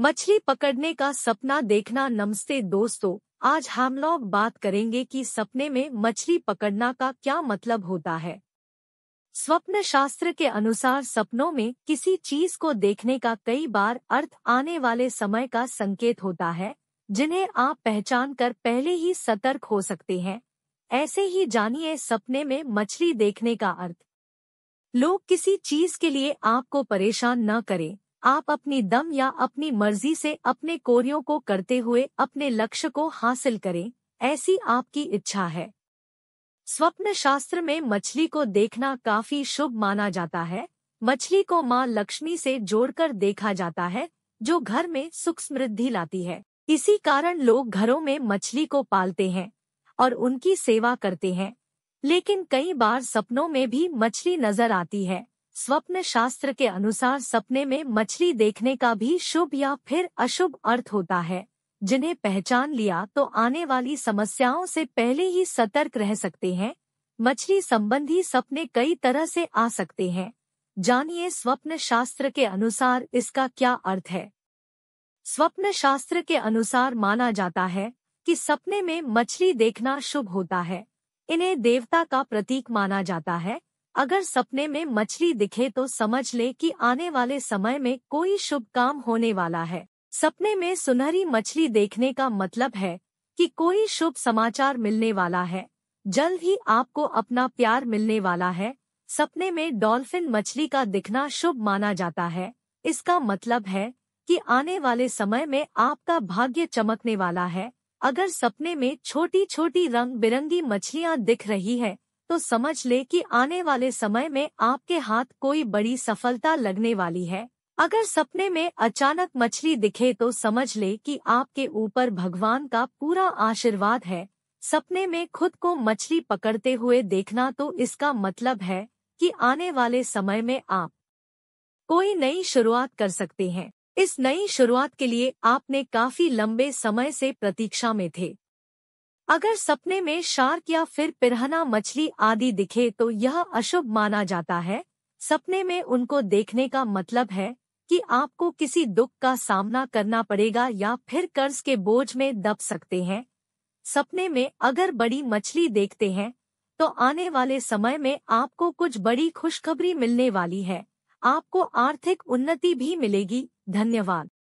मछली पकड़ने का सपना देखना नमस्ते दोस्तों आज हम लोग बात करेंगे कि सपने में मछली पकड़ना का क्या मतलब होता है स्वप्न शास्त्र के अनुसार सपनों में किसी चीज को देखने का कई बार अर्थ आने वाले समय का संकेत होता है जिन्हें आप पहचान कर पहले ही सतर्क हो सकते हैं ऐसे ही जानिए सपने में मछली देखने का अर्थ लोग किसी चीज के लिए आपको परेशान न करें आप अपनी दम या अपनी मर्जी से अपने कोरियों को करते हुए अपने लक्ष्य को हासिल करें ऐसी आपकी इच्छा है स्वप्न शास्त्र में मछली को देखना काफी शुभ माना जाता है मछली को माँ लक्ष्मी से जोड़कर देखा जाता है जो घर में सुख समृद्धि लाती है इसी कारण लोग घरों में मछली को पालते हैं और उनकी सेवा करते हैं लेकिन कई बार सपनों में भी मछली नजर आती है स्वप्न शास्त्र के अनुसार सपने में मछली देखने का भी शुभ या फिर अशुभ अर्थ होता है जिन्हें पहचान लिया तो आने वाली समस्याओं से पहले ही सतर्क रह सकते हैं मछली संबंधी सपने कई तरह से आ सकते हैं जानिए स्वप्न शास्त्र के अनुसार इसका क्या अर्थ है स्वप्न शास्त्र के अनुसार माना जाता है कि सपने में मछली देखना शुभ होता है इन्हें देवता का प्रतीक माना जाता है अगर सपने में मछली दिखे तो समझ ले कि आने वाले समय में कोई शुभ काम होने वाला है सपने में सुनहरी मछली देखने का मतलब है कि कोई शुभ समाचार मिलने वाला है जल्द ही आपको अपना प्यार मिलने वाला है सपने में डॉल्फिन मछली का दिखना शुभ माना जाता है इसका मतलब है कि आने वाले समय में आपका भाग्य चमकने वाला है अगर सपने में छोटी छोटी रंग बिरंगी मछलियाँ दिख रही है तो समझ ले कि आने वाले समय में आपके हाथ कोई बड़ी सफलता लगने वाली है अगर सपने में अचानक मछली दिखे तो समझ ले कि आपके ऊपर भगवान का पूरा आशीर्वाद है सपने में खुद को मछली पकड़ते हुए देखना तो इसका मतलब है कि आने वाले समय में आप कोई नई शुरुआत कर सकते हैं इस नई शुरुआत के लिए आपने काफी लंबे समय से प्रतीक्षा में थे अगर सपने में शार्क या फिर पिरहना मछली आदि दिखे तो यह अशुभ माना जाता है सपने में उनको देखने का मतलब है कि आपको किसी दुख का सामना करना पड़ेगा या फिर कर्ज के बोझ में दब सकते हैं सपने में अगर बड़ी मछली देखते हैं तो आने वाले समय में आपको कुछ बड़ी खुशखबरी मिलने वाली है आपको आर्थिक उन्नति भी मिलेगी धन्यवाद